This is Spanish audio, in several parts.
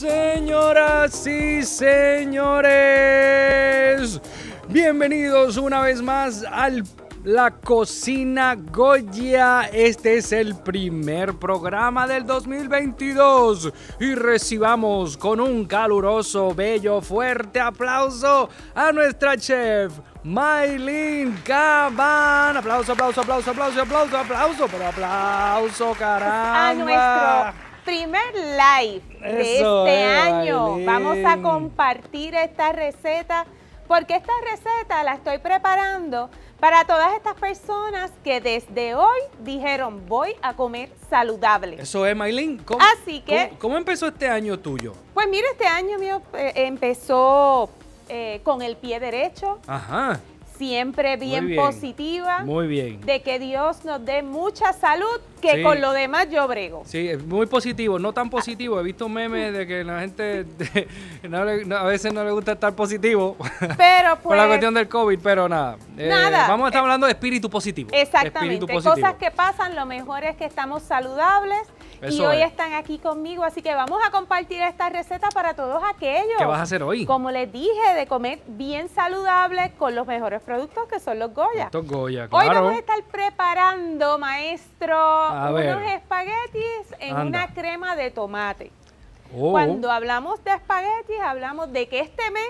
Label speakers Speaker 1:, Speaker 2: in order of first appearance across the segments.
Speaker 1: señoras y señores. Bienvenidos una vez más a La Cocina Goya. Este es el primer programa del 2022 y recibamos con un caluroso, bello, fuerte aplauso a nuestra chef. Maylin Caban. Aplauso, aplauso, aplauso, aplauso, aplauso, aplauso, pero aplauso, caramba
Speaker 2: primer live de este año. Vamos a compartir esta receta porque esta receta la estoy preparando para todas estas personas que desde hoy dijeron voy a comer saludable. Eso
Speaker 1: es, Maylin. Así que, ¿cómo, empezó este año tuyo?
Speaker 2: Pues mira, este año mío eh, empezó eh, con el pie derecho. Ajá siempre bien, positiva. Muy bien. De que Dios nos dé mucha salud, que con lo demás yo brego.
Speaker 1: Sí, es muy positivo, no tan positivo. He visto memes de que la gente no a veces no le gusta estar positivo.
Speaker 2: Pero Por la pues cuestión
Speaker 1: del COVID, pero nada. Eh, nada. vamos a estar eh, hablando de espíritu positivo. Exactamente. Espíritu Cosas que
Speaker 2: pasan, lo mejor es que estamos saludables y hoy están aquí conmigo, así que vamos a compartir esta receta para todos aquellos. ¿Qué vas a hacer hoy? Como les dije, de comer bien saludable con los mejores productos que son los Goya. Hoy vamos a estar preparando, maestro, unos espaguetis en una crema de tomate. Oh. Cuando hablamos de espaguetis, hablamos de que este mes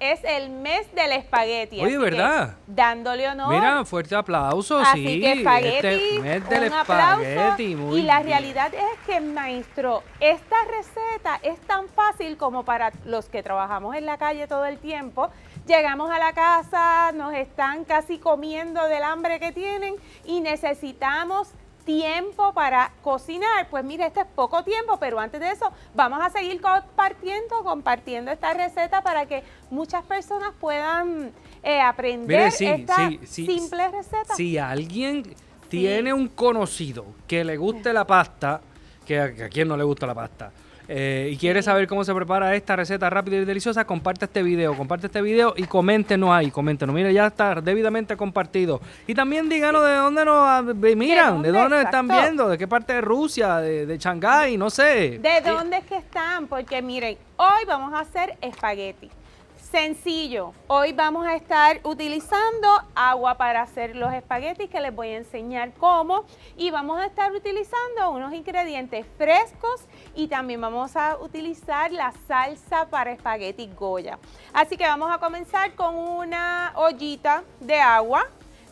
Speaker 2: es el mes del espagueti. uy ¿verdad? dándole honor. Mira,
Speaker 1: fuerte aplauso, así que espagueti, este mes del un Aplauso, y la realidad
Speaker 2: es que, maestro, esta receta es tan fácil como para los que trabajamos en la calle todo el tiempo. Llegamos a la casa, nos están casi comiendo del hambre que tienen y necesitamos tiempo para cocinar. Pues mire, este es poco tiempo, pero antes de eso vamos a seguir compartiendo, compartiendo esta receta para que muchas personas puedan eh, aprender sí, esta simple receta.
Speaker 1: Si alguien tiene un conocido que le guste la pasta, a, que a quien no le gusta la pasta, eh, y quieres saber cómo se prepara esta receta rápida y deliciosa, comparte este video, comparte este video y coméntenos ahí, coméntenos. Mire, ya está debidamente compartido. Y también díganos de dónde nos miran, de dónde, están viendo, de qué parte de Rusia, de, de Shanghái, no sé. De dónde
Speaker 2: es que están, porque miren, hoy vamos a hacer espagueti. Sencillo, hoy vamos a estar utilizando agua para hacer los espaguetis que les voy a enseñar cómo y vamos a estar utilizando unos ingredientes frescos y también vamos a utilizar la salsa para espaguetis Goya. Así que vamos a comenzar con una ollita de agua.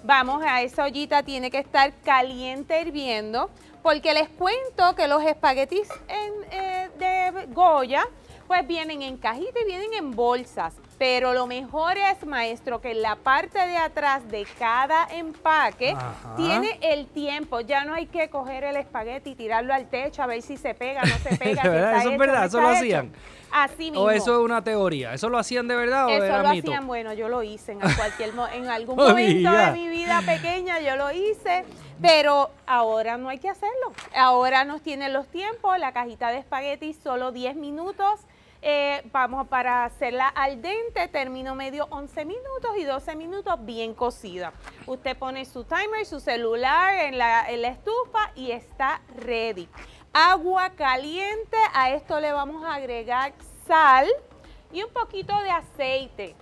Speaker 2: Vamos a esa ollita, tiene que estar caliente hirviendo porque les cuento que los espaguetis eh, de Goya pues vienen en cajita y vienen en bolsas. Pero lo mejor es, maestro, que en la parte de atrás de cada empaque tiene el tiempo. Ya no hay que coger el espagueti y tirarlo al techo a ver si se pega, no se
Speaker 1: pega. eso es verdad, eso lo hacían.
Speaker 2: Así mismo. O eso
Speaker 1: es una teoría. ¿Eso lo hacían de verdad o eso lo hacían,
Speaker 2: bueno, yo lo hice en, cualquier en algún momento de mi vida pequeña, yo lo hice. Pero ahora no hay que hacerlo. Ahora nos tienen los tiempos, la cajita de espagueti solo 10 minutos eh, vamos para hacerla al dente, termino medio 11 minutos y 12 minutos bien cocida. Usted pone su timer, y su celular en la, estufa y está ready. Agua caliente, a esto le vamos a agregar sal y un poquito de aceite.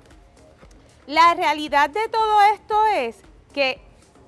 Speaker 2: La realidad de todo esto es que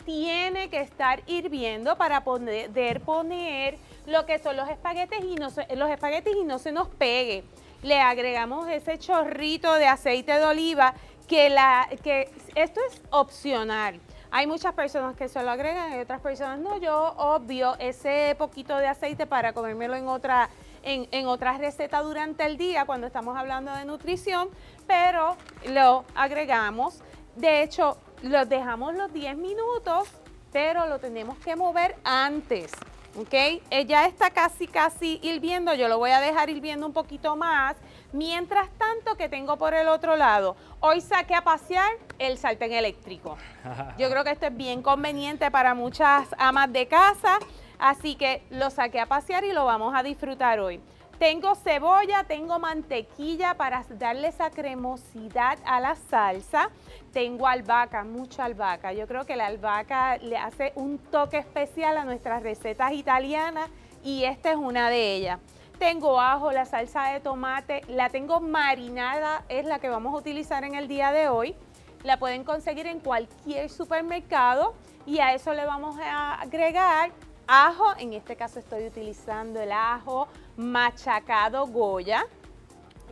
Speaker 2: tiene que estar hirviendo para poder poner lo que son los espaguetes y no los espaguetis y no se nos pegue le agregamos ese chorrito de aceite de oliva que, la, que esto es opcional. Hay muchas personas que se lo agregan, y otras personas no. Yo obvio ese poquito de aceite para comérmelo en otra, en, en receta durante el día cuando estamos hablando de nutrición, pero lo agregamos. De hecho, lo dejamos los 10 minutos, pero lo tenemos que mover antes. ¿ok? Eh, ya está casi, casi hirviendo, yo lo voy a dejar hirviendo un poquito más. Mientras tanto, que tengo por el otro lado? Hoy saqué a pasear el sartén eléctrico. Yo creo que esto es bien conveniente para muchas amas de casa, así que lo saqué a pasear y lo vamos a disfrutar hoy. Tengo cebolla, tengo mantequilla para darle esa cremosidad a la salsa. Tengo albahaca, mucha albahaca. Yo creo que la albahaca le hace un toque especial a nuestras recetas italianas y esta es una de ellas. Tengo ajo, la salsa de tomate, la tengo marinada, es la que vamos a utilizar en el día de hoy. La pueden conseguir en cualquier supermercado y a eso le vamos a agregar ajo, en este caso estoy utilizando el ajo machacado Goya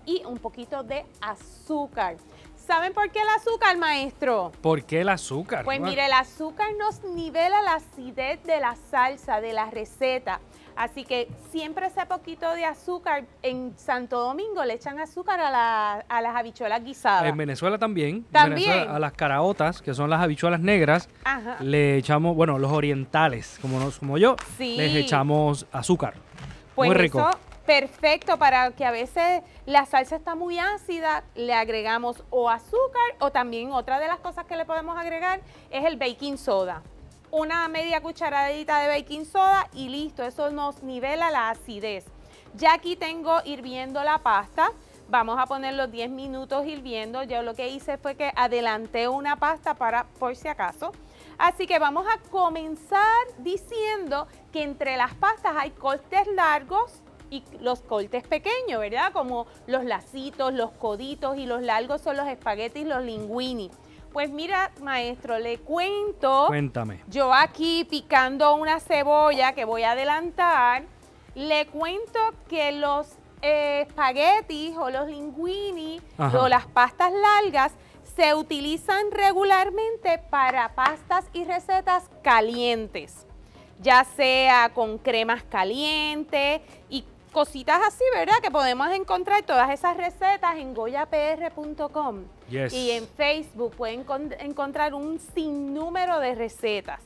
Speaker 2: y un poquito de azúcar. ¿Saben por qué el azúcar, maestro?
Speaker 1: ¿Por qué el azúcar? Pues mire, el
Speaker 2: azúcar nos nivela la acidez de la salsa, de la receta. Así que siempre ese poquito de azúcar, en Santo Domingo le echan azúcar a, las habichuelas guisadas. En
Speaker 1: Venezuela también. a las caraotas, que son las habichuelas negras, le echamos, bueno, los orientales, como, nos, como yo, les echamos azúcar. Pues muy rico. Eso,
Speaker 2: perfecto para que a veces la salsa está muy ácida, le agregamos o azúcar o también otra de las cosas que le podemos agregar es el baking soda una media cucharadita de baking soda y listo, eso nos nivela la acidez. Ya aquí tengo hirviendo la pasta. Vamos a poner los 10 minutos hirviendo. Yo lo que hice fue que adelanté una pasta para por si acaso. Así que vamos a comenzar diciendo que entre las pastas hay cortes largos y los cortes pequeños, ¿verdad? Como los lacitos, los coditos y los largos son los espaguetis, los linguini. Pues mira, maestro, le cuento. Cuéntame. Yo aquí picando una cebolla que voy a adelantar, le cuento que los eh, espaguetis o los linguini o las pastas largas se utilizan regularmente para pastas y recetas calientes, ya sea con cremas calientes y cositas así, ¿verdad? Que podemos encontrar todas esas recetas en goyapr.com. Y en Facebook pueden encontrar un sinnúmero de recetas.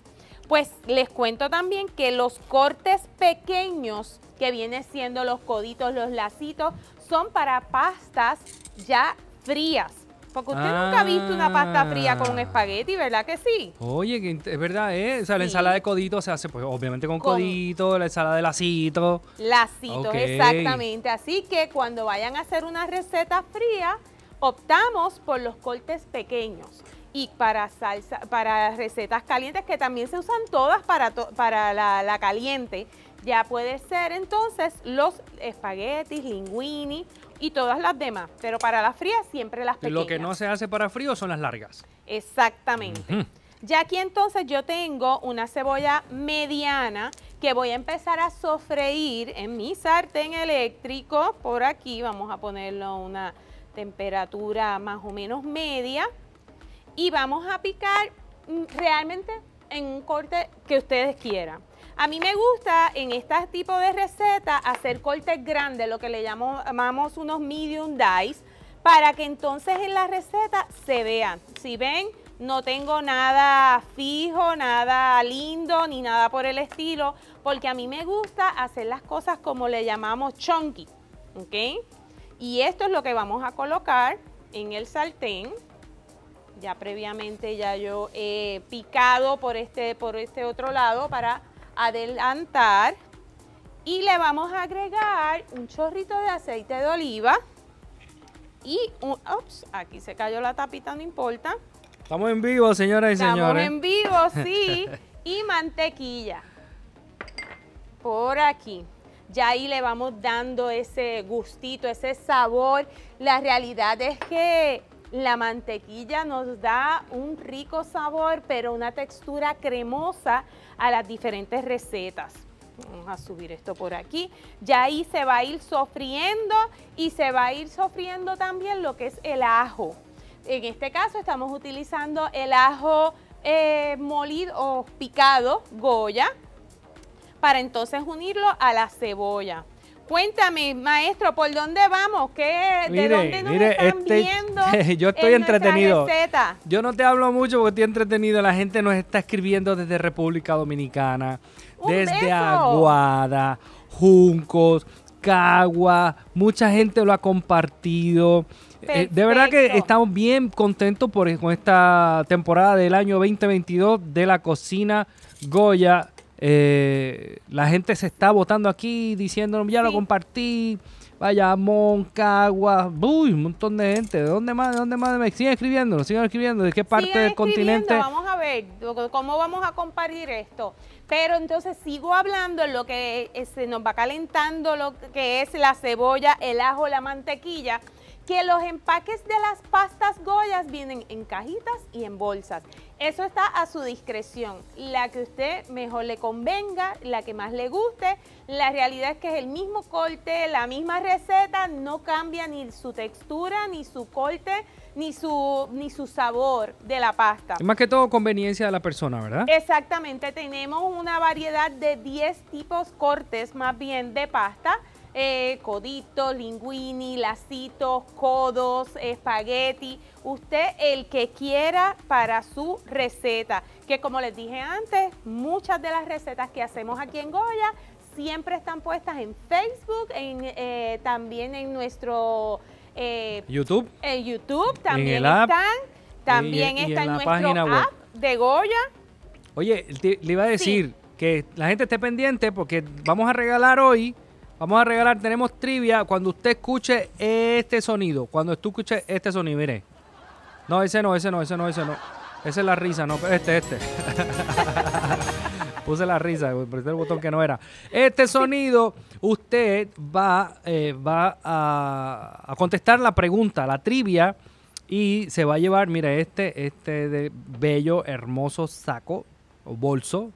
Speaker 2: Pues les cuento también que los cortes pequeños, que vienen siendo los coditos, los lacitos, son para pastas ya frías. Porque usted nunca ha visto una pasta fría con un ah. espagueti, ¿verdad que sí?
Speaker 1: Oye, es verdad, ¿eh? O sea, la ensalada de codito se hace, pues, obviamente con, codito, la ensalada de lacito.
Speaker 2: Lacitos, exactamente. Así que cuando vayan a hacer una receta fría, optamos por los cortes pequeños. Y para salsa, para recetas calientes, que también se usan todas para, para la, la caliente, ya puede ser entonces los espaguetis, linguini y todas las demás. Pero para las frías siempre las pequeñas. Lo
Speaker 1: que no se hace para frío son las largas.
Speaker 2: Exactamente. Ya aquí entonces yo tengo una cebolla mediana que voy a empezar a sofreír en mi sartén eléctrico. Por aquí vamos a ponerlo a una temperatura más o menos media. Y vamos a picar mm, realmente en un corte que ustedes quieran. A mí me gusta en este tipo de receta hacer cortes grandes, lo que le llamamos unos medium dice, para que entonces en la receta se vean. Si ven, no tengo nada fijo, nada lindo, ni nada por el estilo, porque a mí me gusta hacer las cosas como le llamamos chunky, ¿ok? Y esto es lo que vamos a colocar en el sartén. Ya previamente ya yo he picado por este, por este otro lado para adelantar y le vamos a agregar un chorrito de aceite de oliva y un... Ups, aquí se cayó la tapita, no importa.
Speaker 1: Estamos en vivo, señoras y señores. Estamos en vivo, sí.
Speaker 2: y mantequilla. Por aquí. Ya ahí le vamos dando ese gustito, ese sabor. La realidad es que la mantequilla nos da un rico sabor, pero una textura cremosa a las diferentes recetas. Vamos a subir esto por aquí. Ya ahí se va a ir sofriendo y se va a ir sofriendo también lo que es el ajo. En este caso estamos utilizando el ajo eh, molido o picado, Goya, para entonces unirlo a la cebolla. Cuéntame, maestro, ¿por dónde vamos? ¿Qué, ¿De dónde nos
Speaker 1: están este, viendo? Yo estoy entretenido. Yo no te hablo mucho porque estoy entretenido. La gente nos está escribiendo desde República Dominicana, desde Aguada, Juncos, Cagua. Mucha gente lo ha compartido. Eh, de verdad que estamos bien contentos por, con esta temporada del año 2022 de la cocina Goya eh, la gente se está votando aquí diciendo, ya lo compartí, vaya, Moncagua, uy, un montón de gente. ¿De dónde más? ¿De dónde más? Me siguen escribiendo, escribiendo. ¿De qué parte del continente? Vamos
Speaker 2: a ver cómo vamos a compartir esto. Pero entonces sigo hablando en lo que eh, se nos va calentando, lo que es la cebolla, el ajo, la mantequilla que los empaques de las pastas Goyas vienen en cajitas y en bolsas. Eso está a su discreción, la que usted mejor le convenga, la que más le guste. La realidad es que es el mismo corte, la misma receta, no cambia ni su textura, ni su corte, ni su, ni su sabor de la pasta. más
Speaker 1: que todo conveniencia de la persona, ¿verdad?
Speaker 2: Exactamente, tenemos una variedad de 10 tipos cortes más bien de pasta eh, codito, linguini, lacitos, codos, espagueti, usted el que quiera para su receta, que como les dije antes, muchas de las recetas que hacemos aquí en Goya siempre están puestas en Facebook, eh, también en nuestro... Eh, YouTube. En YouTube también están. También está en, nuestro app de Goya.
Speaker 1: Oye, le iba a decir que la gente esté pendiente porque vamos a regalar hoy Vamos a regalar, tenemos trivia cuando usted escuche este sonido. Cuando tú escuche este sonido, mire. No, ese no, ese no, ese no, ese no. Esa es la risa, no, este, este. Puse la risa, presté el botón que no era. Este sonido, usted va, eh, va a, contestar la pregunta, la trivia, y se va a llevar, mire, este, este de bello, hermoso saco, o bolso,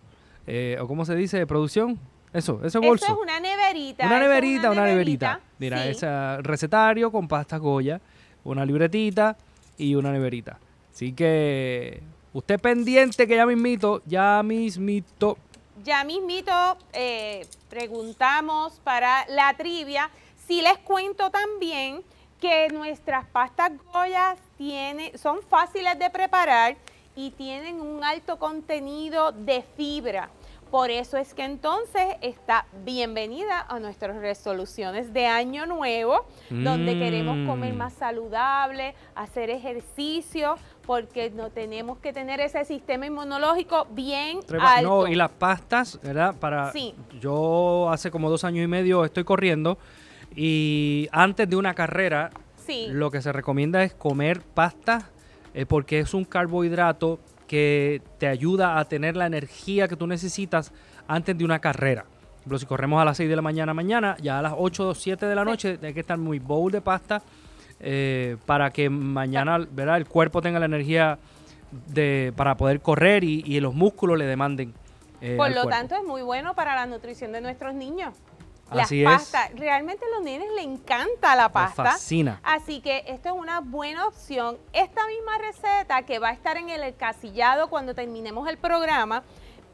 Speaker 1: eh, o como se dice, de producción. Eso, ese bolso. Eso es
Speaker 2: una neverita. Una neverita, una,
Speaker 1: neverita. Mira, es ese recetario con pastas Goya, una libretita y una neverita. Así que usted pendiente que ya mismito, ya mismito.
Speaker 2: Ya mismito eh, preguntamos para la trivia. Si les cuento también que nuestras pastas Goya tiene, son fáciles de preparar y tienen un alto contenido de fibra. Por eso es que entonces está bienvenida a nuestras resoluciones de año nuevo,
Speaker 1: donde queremos comer mm. más
Speaker 2: saludable, hacer ejercicio, porque no tenemos que tener ese sistema inmunológico bien Treba, y
Speaker 1: las pastas, ¿verdad? Para yo hace como dos años y medio estoy corriendo y antes de una carrera, lo que se recomienda es comer pasta eh, porque es un carbohidrato que te ayuda a tener la energía que tú necesitas antes de una carrera. Por ejemplo, si corremos a las 6 de la mañana mañana, ya a las 8 o 7 de la noche, hay que estar muy bowl de pasta eh, para que mañana ¿verdad? el cuerpo tenga la energía para poder correr y, los músculos le demanden.
Speaker 2: Eh, Por lo tanto, es muy bueno para la nutrición de nuestros niños. Así las pastas. Realmente a los nenes les encanta la pasta. fascina. Así que esto es una buena opción. Esta misma receta que va a estar en el encasillado cuando terminemos el programa,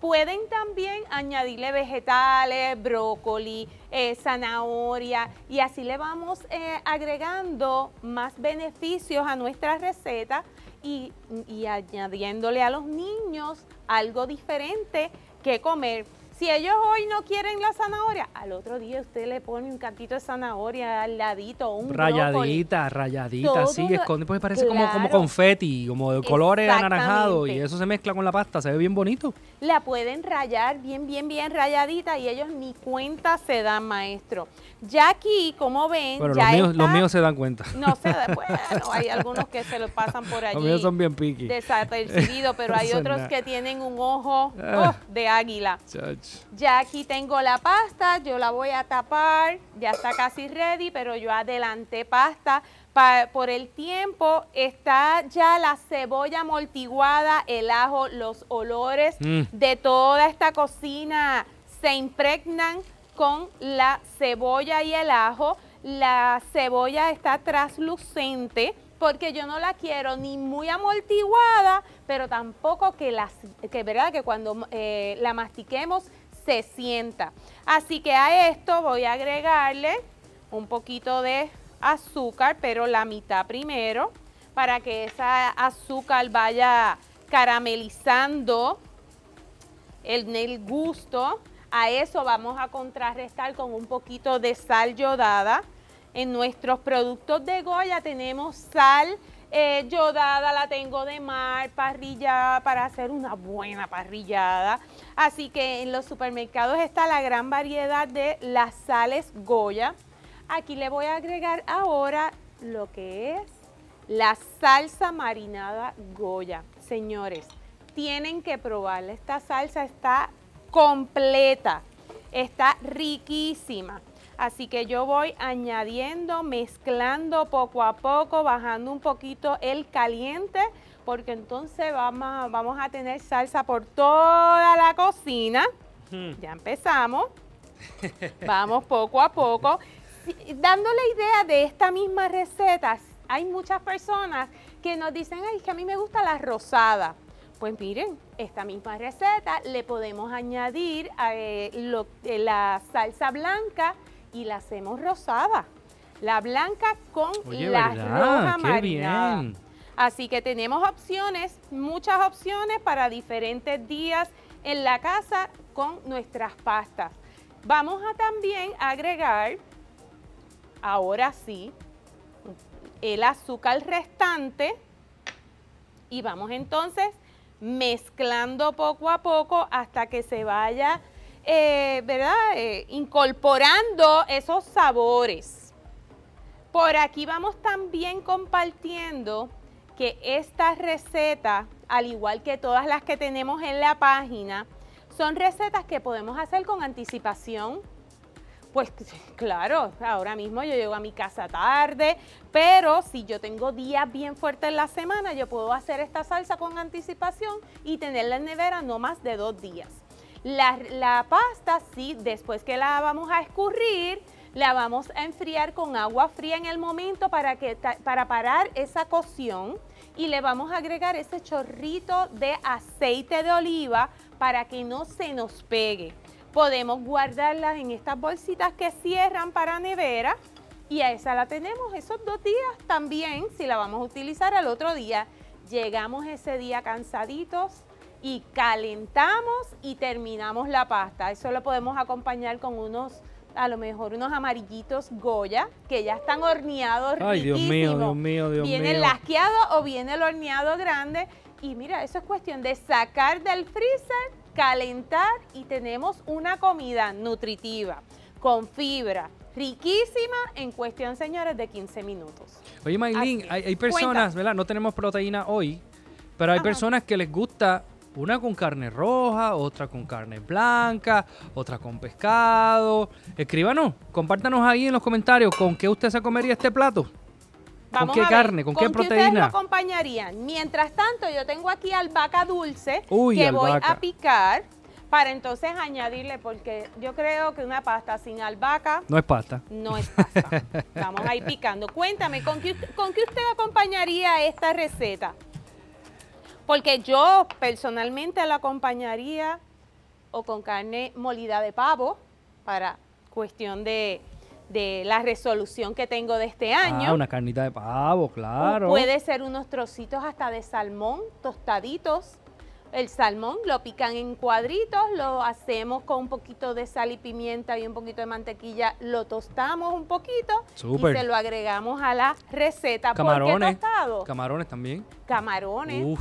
Speaker 2: pueden también añadirle vegetales, brócoli, eh, zanahoria y así le vamos eh, agregando más beneficios a nuestra receta y, y añadiéndole a los niños algo diferente que comer. Si ellos hoy no quieren la zanahoria, al otro día usted le pone un cantito de zanahoria al ladito, un Rayadita,
Speaker 1: rayadita, sí, esconde, pues parece como, como confeti, como de colores anaranjados y eso se mezcla con la pasta, se ve bien bonito.
Speaker 2: La pueden rayar bien, bien, bien rayadita y ellos ni cuenta se dan, maestro. Ya aquí, como ven, los, míos, se dan cuenta. No se dan, bueno, hay algunos que se lo pasan por allí. Los míos son
Speaker 1: bien piqui. Desapercibido, pero hay otros que
Speaker 2: tienen un ojo ah. oh, de águila. Ya aquí tengo la pasta, yo la voy a tapar, ya está casi ready, pero yo adelanté pasta. por el tiempo está ya la cebolla amortiguada, el ajo, los olores mm. de toda esta cocina se impregnan con la cebolla y el ajo. La cebolla está traslucente porque yo no la quiero ni muy amortiguada, pero tampoco que, las, que, ¿verdad? que cuando eh, la mastiquemos se sienta. Así que a esto voy a agregarle un poquito de azúcar, pero la mitad primero, para que esa azúcar vaya caramelizando el, el gusto. A eso vamos a contrarrestar con un poquito de sal yodada. En nuestros productos de Goya tenemos sal eh, yo dada la tengo de mar, parrilla para hacer una buena parrillada. Así que en los supermercados está la gran variedad de las sales Goya. Aquí le voy a agregar ahora lo que es la salsa marinada Goya. Señores, tienen que probarla. Esta salsa está completa, está riquísima. Así que yo voy añadiendo, mezclando poco a poco, bajando un poquito el caliente, porque entonces vamos, a, tener salsa por toda la cocina. Ya empezamos. vamos poco a poco. Dándole idea de esta misma receta, hay muchas personas que nos dicen, ay, es que a mí me gusta la rosada. Pues miren, esta misma receta le podemos añadir eh, eh, la salsa blanca y la hacemos rosada. La blanca con la roja marinada. Así que tenemos opciones, muchas opciones para diferentes días en la casa con nuestras pastas. Vamos a también agregar, ahora sí, el azúcar restante y vamos entonces mezclando poco a poco hasta que se vaya eh, ¿verdad? Eh, incorporando esos sabores. Por aquí vamos también compartiendo que esta receta, al igual que todas las que tenemos en la página, son recetas que podemos hacer con anticipación. Pues claro, ahora mismo yo llego a mi casa tarde, pero si yo tengo días bien fuertes en la semana, yo puedo hacer esta salsa con anticipación y tenerla en nevera no más de dos días. La, pasta sí, después que la vamos a escurrir, la vamos a enfriar con agua fría en el momento para, que, para parar esa cocción y le vamos a agregar ese chorrito de aceite de oliva para que no se nos pegue. Podemos guardarla en estas bolsitas que cierran para nevera y a esa la tenemos esos dos días también si la vamos a utilizar al otro día. Llegamos ese día cansaditos, y calentamos y terminamos la pasta. Eso lo podemos acompañar con unos, a lo mejor unos amarillitos Goya, que ya están horneados Ay, Dios mío,
Speaker 1: Dios mío, Dios viene el
Speaker 2: lasqueado o viene el horneado grande. Y mira, eso es cuestión de sacar del freezer, calentar y tenemos una comida nutritiva, con fibra, riquísima en cuestión, señores, de 15 minutos.
Speaker 1: Oye, Maylin, hay, personas, ¿verdad? No tenemos proteína hoy, pero hay personas que les gusta una con carne roja, otra con carne blanca, otra con pescado. Escríbanos, compártanos ahí en los comentarios con qué usted se comería este plato.
Speaker 2: ¿Con qué carne? ¿Con, qué proteína? lo acompañarían. Mientras tanto, yo tengo aquí albahaca dulce que voy a picar para entonces añadirle, porque yo creo que una pasta sin albahaca...
Speaker 1: No es pasta. No es pasta. Vamos ahí picando.
Speaker 2: Cuéntame, ¿con ¿con qué usted acompañaría esta receta? Porque yo personalmente la acompañaría o con carne molida de pavo para cuestión de, de la resolución que tengo de este ah, año. Ah, una
Speaker 1: carnita de pavo, claro. puede
Speaker 2: ser unos trocitos hasta de salmón tostaditos el salmón lo pican en cuadritos, lo hacemos con un poquito de sal y pimienta y un poquito de mantequilla, lo tostamos un poquito y se lo agregamos a la receta. Camarones. ¿Por qué tostado?
Speaker 1: Camarones también.
Speaker 2: Camarones.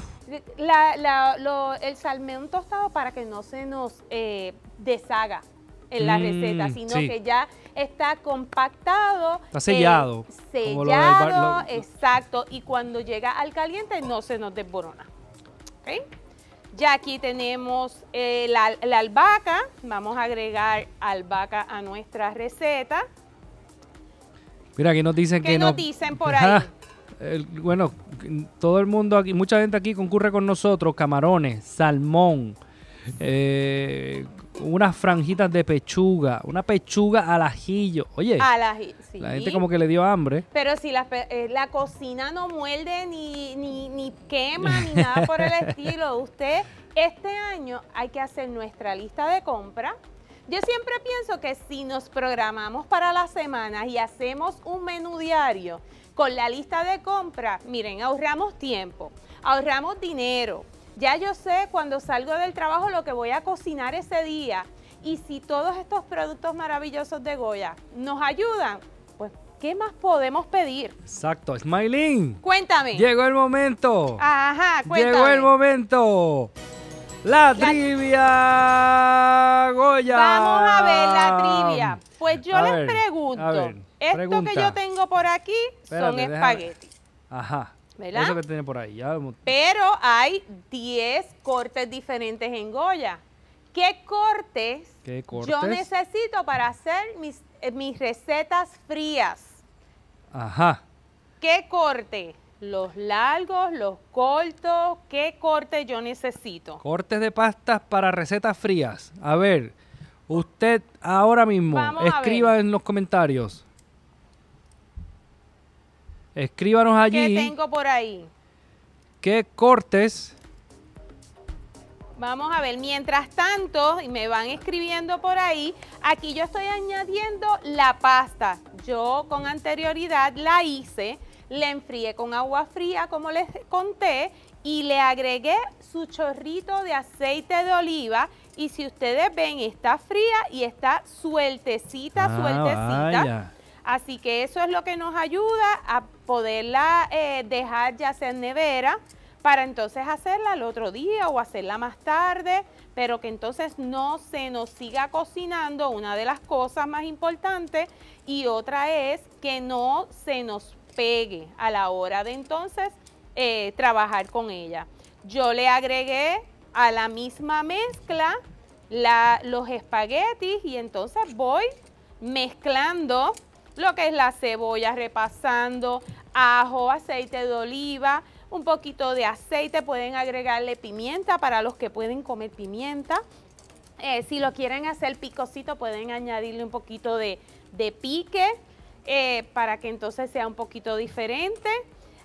Speaker 2: el salmón tostado para que no se nos eh, deshaga en la receta, mm, sino que ya está compactado. Está sellado. Eh, sellado, exacto. Y cuando llega al caliente no se nos desborona. ¿Okay? Ya aquí tenemos eh, la, albahaca, vamos a agregar albahaca a nuestra receta.
Speaker 1: Mira, aquí nos dicen ¿Qué que nos dicen por ahí? bueno, todo el mundo aquí, mucha gente aquí concurre con nosotros, camarones, salmón, eh, unas franjitas de pechuga, una pechuga al ajillo. Oye, la gente como que le dio hambre.
Speaker 2: Pero si la, eh, cocina no muerde ni, ni, ni quema ni nada por el estilo, usted este año hay que hacer nuestra lista de compra. Yo siempre pienso que si nos programamos para la semana y hacemos un menú diario con la lista de compra, miren, ahorramos tiempo, ahorramos dinero, ya yo sé cuando salgo del trabajo lo que voy a cocinar ese día. Y si todos estos productos maravillosos de Goya nos ayudan, pues, ¿qué más podemos pedir?
Speaker 1: Exacto, Smiling.
Speaker 2: Cuéntame. Llegó
Speaker 1: el momento.
Speaker 2: Ajá, cuéntame. Llegó el
Speaker 1: momento. La, trivia Goya. Vamos a ver la trivia. Pues yo les pregunto, esto que yo
Speaker 2: tengo por aquí son espaguetis.
Speaker 1: Ajá por ahí.
Speaker 2: Pero hay 10 cortes diferentes en Goya. ¿Qué cortes, yo necesito para hacer eh, mis, recetas frías? Ajá. ¿Qué corte? Los largos, los cortos, ¿qué corte yo necesito?
Speaker 1: Cortes de pastas para recetas frías. A ver, usted ahora mismo escriba en los comentarios Escríbanos allí. ¿Qué tengo por ahí? ¿Qué cortes?
Speaker 2: Vamos a ver, mientras tanto, y me van escribiendo por ahí, aquí yo estoy añadiendo la pasta. Yo con anterioridad la hice, la enfrié con agua fría, como les conté, y le agregué su chorrito de aceite de oliva. Y si ustedes ven, está fría y está sueltecita, ah, sueltecita. Así que eso es lo que nos ayuda a poderla eh, dejar ya ser nevera para entonces hacerla el otro día o hacerla más tarde, pero que entonces no se nos siga cocinando una de las cosas más importantes y otra es que no se nos pegue a la hora de entonces eh, trabajar con ella. Yo le agregué a la misma mezcla los espaguetis y entonces voy mezclando lo que es la cebolla repasando, ajo, aceite de oliva, un poquito de aceite, pueden agregarle pimienta para los que pueden comer pimienta. Eh, si lo quieren hacer picosito, pueden añadirle un poquito de, pique eh, para que entonces sea un poquito diferente.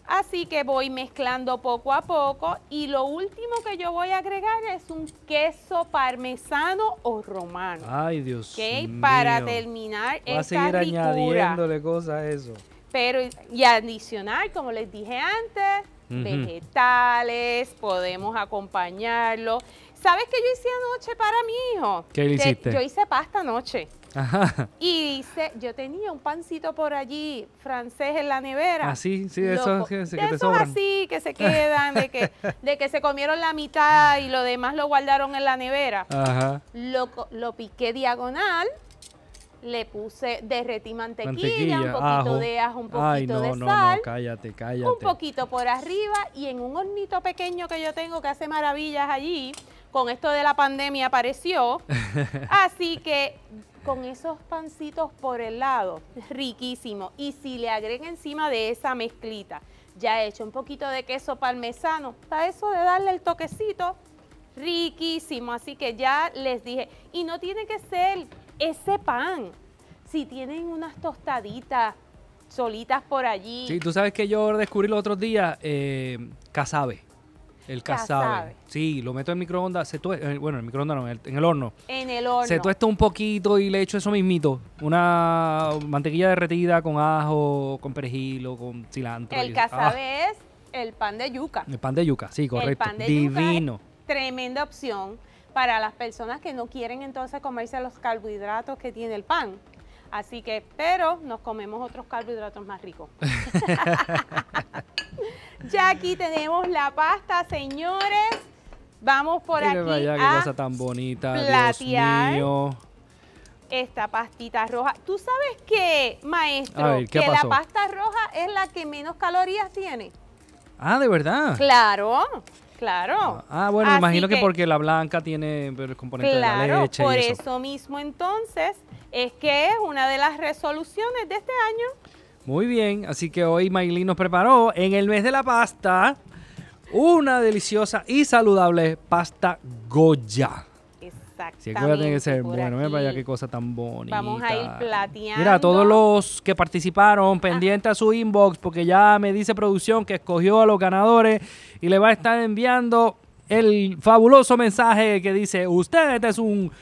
Speaker 2: Así que voy mezclando poco a poco y lo último que yo voy a agregar es un queso parmesano o romano. Ay, Dios ¿okay? mío. Para terminar Voy a seguir añadiéndole
Speaker 1: cosas a eso.
Speaker 2: Pero, y adicional, como les dije antes, vegetales, podemos acompañarlo. ¿Sabes qué yo hice anoche para mi hijo? ¿Qué le hiciste? yo hice pasta anoche. Ajá. Y hice, yo tenía un pancito por allí francés en la nevera. Así, ah, sí, sí, de esos, que, así que se quedan, de que, se comieron la mitad y lo demás lo guardaron en la nevera. Ajá. Lo, lo piqué diagonal, le puse, derretí mantequilla, un poquito de ajo, un poquito de sal. No, no,
Speaker 1: cállate, cállate. Un poquito
Speaker 2: por arriba y en un hornito pequeño que yo tengo que hace maravillas allí, con esto de la pandemia apareció. Así que con esos pancitos por el lado, riquísimo. Y si le agrega encima de esa mezclita, ya he hecho un poquito de queso parmesano, para eso de darle el toquecito, riquísimo. Así que ya les dije, y no tiene que ser ese pan. Si tienen unas tostaditas solitas por allí. Sí, tú
Speaker 1: sabes que yo descubrí los otros días cazabe. Eh, casabe. El cazabe. Sí, lo meto en el microondas, se eh, bueno, en el microondas no, en el, horno.
Speaker 2: En el horno. Se
Speaker 1: tuesta un poquito y le echo eso mismito, una mantequilla derretida con ajo, con perejil o con cilantro. El cazabe
Speaker 2: ah. es el pan de yuca. El pan
Speaker 1: de yuca, sí, correcto. El pan de Divino. Yuca
Speaker 2: tremenda opción para las personas que no quieren entonces comerse los carbohidratos que tiene el pan. Así que, pero nos comemos otros carbohidratos más ricos. Ya aquí tenemos la pasta, señores. Vamos por aquí
Speaker 1: tan bonita,
Speaker 2: Esta pastita roja. ¿Tú sabes qué, maestro? que la pasta roja es la que menos calorías tiene.
Speaker 1: Ah, ¿de verdad?
Speaker 2: Claro, claro.
Speaker 1: Ah, bueno, imagino que, porque la blanca tiene el de la leche Por y eso.
Speaker 2: eso mismo entonces es que es una de las resoluciones de este año.
Speaker 1: Muy bien, así que hoy Maylin nos preparó en el mes de la pasta una deliciosa y saludable pasta Goya. Exactamente. Sí, tiene que ser bueno, mira vaya qué cosa tan bonita. Vamos a
Speaker 2: ir plateando. Mira, todos
Speaker 1: los que participaron, pendiente a su inbox, porque ya me dice producción que escogió a los ganadores y le va a estar enviando el fabuloso mensaje que dice, usted es un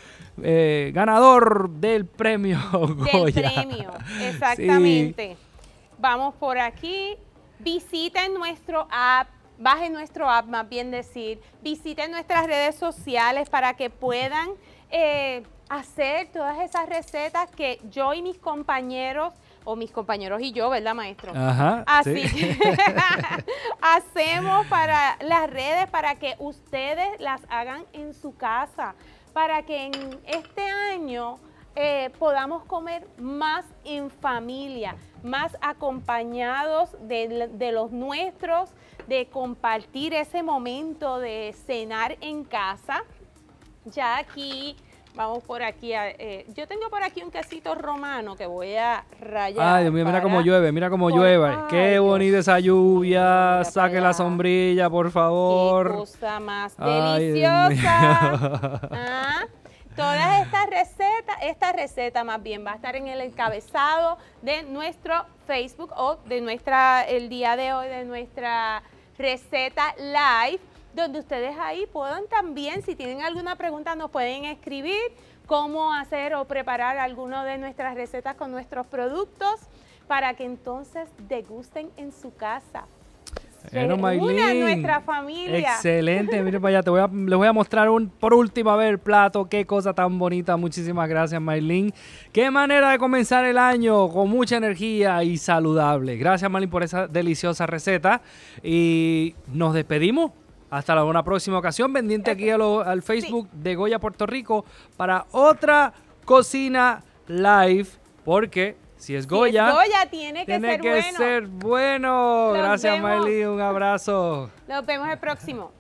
Speaker 1: eh, ganador del premio Goya. Del premio,
Speaker 2: exactamente. Vamos por aquí. Visiten nuestro app bajen nuestro app, más bien decir, visiten nuestras redes sociales para que puedan eh, hacer todas esas recetas que yo y mis compañeros, o mis compañeros y yo, ¿verdad, maestro? Ajá. Así hacemos para las redes, para que ustedes las hagan en su casa, para que en este año eh, podamos comer más en familia, más acompañados de, los nuestros, de compartir ese momento de cenar en casa. Ya aquí, vamos por aquí, eh, yo tengo por aquí un quesito romano que voy a rayar. Ay, Dios mío, mira cómo llueve,
Speaker 1: mira cómo llueve. Qué bonita esa lluvia, saque la sombrilla, por favor. Qué cosa más deliciosa.
Speaker 2: Ah, Todas estas recetas, esta receta más bien va a estar en el encabezado de nuestro Facebook o de nuestra, el día de hoy, de nuestra receta live, donde ustedes ahí puedan también, si tienen alguna pregunta, nos pueden escribir cómo hacer o preparar alguna de nuestras recetas con nuestros productos para que entonces degusten en su casa.
Speaker 1: Bueno, Una nuestra
Speaker 2: familia. Excelente,
Speaker 1: mire para allá, voy a, les voy a mostrar un, por última vez el plato, qué cosa tan bonita. Muchísimas gracias, Maylin. Qué manera de comenzar el año con mucha energía y saludable. Gracias, Maylin, por esa deliciosa receta y nos despedimos. Hasta una próxima ocasión, pendiente aquí al Facebook de Goya Puerto Rico para otra cocina live, porque si es Goya, Goya tiene que, ser, bueno. Gracias, Miley. Un abrazo.
Speaker 2: Nos vemos el próximo.